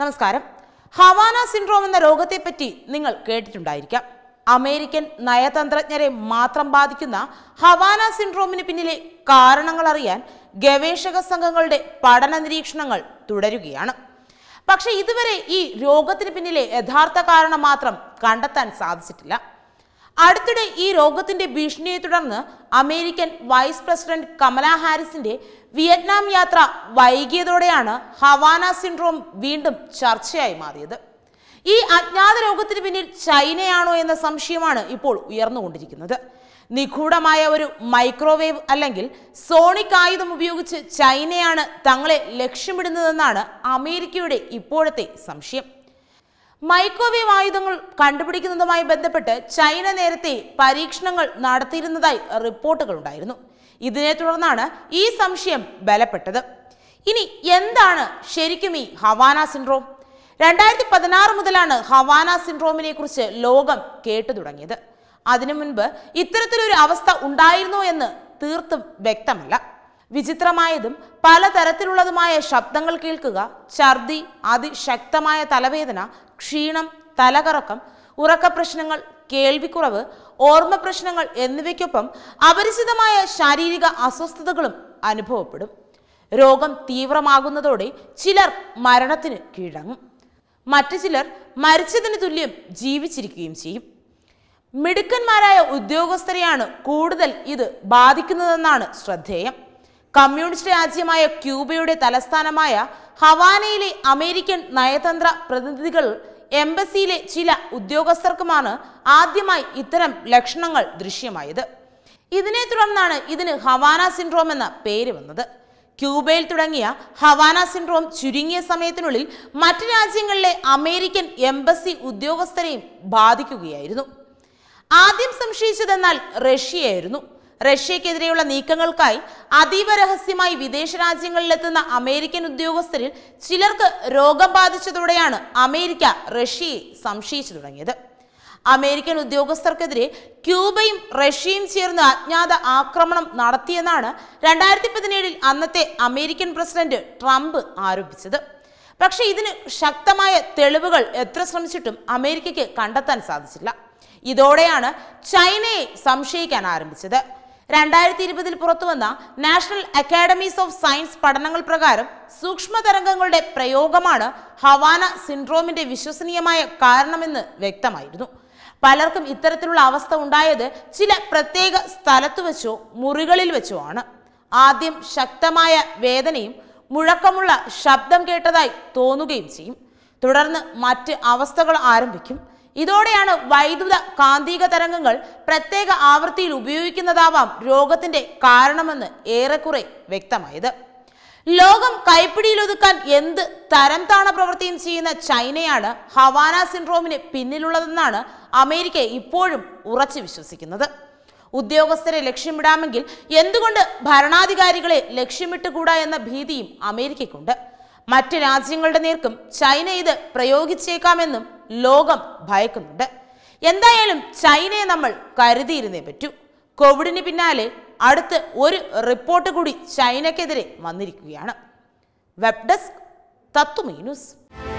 നമസ്കാരം Havana syndrome എന്ന രോഗത്തെപ്പറ്റി നിങ്ങൾ കേട്ടിട്ടുണ്ടായിരിക്കാം അമേരിക്കൻ നയതന്ത്രജ്ഞരെ മാത്രം ബാധിക്കുന്ന ഹവാന സിൻഡ്രോമിന് പിന്നിലെ കാരണങ്ങൾ അറിയാൻ ഗവേഷക സംഘങ്ങളുടെ പഠന നിരീക്ഷണങ്ങൾ തുടരുകയാണ് പക്ഷേ ഇതുവരെ ഈ രോഗത്തിന് പിന്നിലെ യഥാർത്ഥ കാരണം മാത്രം കണ്ടെത്താൻ സാധിച്ചിട്ടില്ല അടുത്തിടെ ഈ രോഗത്തിന്റെ ഭീഷണിയെ തുടർന്ന് അമേരിക്കൻ വൈസ് പ്രസിഡന്റ് കമല ഹാരിസിന്റെ വിയറ്റ്നാം യാത്ര വൈകിയതോടെയാണ് ഹവാന സിൻഡ്രോം വീണ്ടും ചർച്ചയായി മാറിയത് ഈ അജ്ഞാത രോഗത്തിന് പിന്നിൽ ചൈനയാണോ എന്ന സംശയമാണ് ഇപ്പോൾ ഉയർന്നുകൊണ്ടിരിക്കുന്നത് നിഗൂഢമായ ഒരു മൈക്രോവേവ് അല്ലെങ്കിൽ സോണിക് ആയുധം ഉപയോഗിച്ച് ചൈനയാണ് തങ്ങളെ ലക്ഷ്യമിടുന്നതെന്നാണ് അമേരിക്കയുടെ ഇപ്പോഴത്തെ സംശയം മൈക്രോവേവ് ആയുധങ്ങൾ കണ്ടുപിടിക്കുന്നതുമായി ബന്ധപ്പെട്ട് ചൈന നേരത്തെ പരീക്ഷണങ്ങൾ നടത്തിയിരുന്നതായി ഉണ്ടായിരുന്നു ഇതിനെ തുടർന്നാണ് ഈ സംശയം ബലപ്പെട്ടത് ഇനി എന്താണ് ശരിക്കും ഈ ഹവാന സിൻഡ്രോം രണ്ടായിരത്തി പതിനാറ് മുതലാണ് ഹവാന സിൻഡ്രോമിനെ കുറിച്ച് ലോകം കേട്ടു തുടങ്ങിയത് അതിനു മുൻപ് ഇത്തരത്തിലൊരു അവസ്ഥ ഉണ്ടായിരുന്നോ എന്ന് തീർത്തും വ്യക്തമല്ല വിചിത്രമായതും പലതരത്തിലുള്ളതുമായ ശബ്ദങ്ങൾ കേൾക്കുക ഛർദി അതിശക്തമായ തലവേദന ക്ഷീണം തലകറക്കം ഉറക്കപ്രശ്നങ്ങൾ കേൾവിക്കുറവ് ഓർമ്മ പ്രശ്നങ്ങൾ എന്നിവയ്ക്കൊപ്പം അപരിചിതമായ ശാരീരിക അസ്വസ്ഥതകളും അനുഭവപ്പെടും രോഗം തീവ്രമാകുന്നതോടെ ചിലർ മരണത്തിന് കീഴങ്ങും മറ്റു ചിലർ മരിച്ചതിന് തുല്യം ജീവിച്ചിരിക്കുകയും ചെയ്യും മിടുക്കന്മാരായ ഉദ്യോഗസ്ഥരെയാണ് കൂടുതൽ ഇത് ബാധിക്കുന്നതെന്നാണ് ശ്രദ്ധേയം കമ്മ്യൂണിസ്റ്റ് രാജ്യമായ ക്യൂബയുടെ തലസ്ഥാനമായ ഹവാനയിലെ അമേരിക്കൻ നയതന്ത്ര പ്രതിനിധികൾ എംബസിയിലെ ചില ഉദ്യോഗസ്ഥർക്കുമാണ് ആദ്യമായി ഇത്തരം ലക്ഷണങ്ങൾ ദൃശ്യമായത് ഇതിനെ തുടർന്നാണ് ഇതിന് ഹവാന സിൻഡ്രോം എന്ന പേര് വന്നത് ക്യൂബയിൽ തുടങ്ങിയ ഹവാന സിൻഡ്രോം ചുരുങ്ങിയ സമയത്തിനുള്ളിൽ മറ്റ് രാജ്യങ്ങളിലെ അമേരിക്കൻ എംബസി ഉദ്യോഗസ്ഥരെയും ബാധിക്കുകയായിരുന്നു ആദ്യം സംശയിച്ചതെന്നാൽ റഷ്യയായിരുന്നു റഷ്യക്കെതിരെയുള്ള നീക്കങ്ങൾക്കായി അതീവ രഹസ്യമായി വിദേശ രാജ്യങ്ങളിലെത്തുന്ന അമേരിക്കൻ ഉദ്യോഗസ്ഥരിൽ ചിലർക്ക് രോഗം ബാധിച്ചതോടെയാണ് അമേരിക്ക റഷ്യയെ സംശയിച്ചു തുടങ്ങിയത് അമേരിക്കൻ ഉദ്യോഗസ്ഥർക്കെതിരെ ക്യൂബയും റഷ്യയും ചേർന്ന് അജ്ഞാത ആക്രമണം നടത്തിയെന്നാണ് രണ്ടായിരത്തി പതിനേഴിൽ അന്നത്തെ അമേരിക്കൻ പ്രസിഡന്റ് ട്രംപ് ആരോപിച്ചത് പക്ഷേ ഇതിന് ശക്തമായ തെളിവുകൾ എത്ര ശ്രമിച്ചിട്ടും അമേരിക്കയ്ക്ക് കണ്ടെത്താൻ സാധിച്ചില്ല ഇതോടെയാണ് ചൈനയെ സംശയിക്കാൻ ആരംഭിച്ചത് രണ്ടായിരത്തി ഇരുപതിൽ പുറത്തുവന്ന നാഷണൽ അക്കാഡമീസ് ഓഫ് സയൻസ് പഠനങ്ങൾ പ്രകാരം സൂക്ഷ്മ തരംഗങ്ങളുടെ പ്രയോഗമാണ് ഹവാന സിൻഡ്രോമിന്റെ വിശ്വസനീയമായ കാരണമെന്ന് വ്യക്തമായിരുന്നു പലർക്കും ഇത്തരത്തിലുള്ള അവസ്ഥ ഉണ്ടായത് ചില പ്രത്യേക സ്ഥലത്തു വെച്ചോ മുറികളിൽ വെച്ചോ ആണ് ആദ്യം ശക്തമായ വേദനയും മുഴക്കമുള്ള ശബ്ദം കേട്ടതായി തോന്നുകയും ചെയ്യും തുടർന്ന് മറ്റ് അവസ്ഥകൾ ആരംഭിക്കും ഇതോടെയാണ് വൈദ്യുത കാന്തിക തരംഗങ്ങൾ പ്രത്യേക ആവൃത്തിയിൽ ഉപയോഗിക്കുന്നതാവാം രോഗത്തിന്റെ കാരണമെന്ന് ഏറെക്കുറെ വ്യക്തമായത് ലോകം കൈപ്പിടിയിലൊതുക്കാൻ എന്ത് തരം താണ പ്രവൃത്തിയും ചെയ്യുന്ന ചൈനയാണ് ഹവാന സിൻഡ്രോമിന് പിന്നിലുള്ളതെന്നാണ് അമേരിക്ക ഇപ്പോഴും ഉറച്ചു വിശ്വസിക്കുന്നത് ഉദ്യോഗസ്ഥരെ ലക്ഷ്യമിടാമെങ്കിൽ എന്തുകൊണ്ട് ഭരണാധികാരികളെ ലക്ഷ്യമിട്ടുകൂടാ എന്ന ഭീതിയും അമേരിക്കയ്ക്കുണ്ട് മറ്റ് രാജ്യങ്ങളുടെ നേർക്കും ചൈന ഇത് പ്രയോഗിച്ചേക്കാമെന്നും ലോകം ഭയക്കുന്നുണ്ട് എന്തായാലും ചൈനയെ നമ്മൾ കരുതിയിരുന്നേ പറ്റൂ കോവിഡിന് പിന്നാലെ അടുത്ത് ഒരു റിപ്പോർട്ട് കൂടി ചൈനയ്ക്കെതിരെ വന്നിരിക്കുകയാണ് വെബ് ഡെസ്ക് തത്വമീ ന്യൂസ്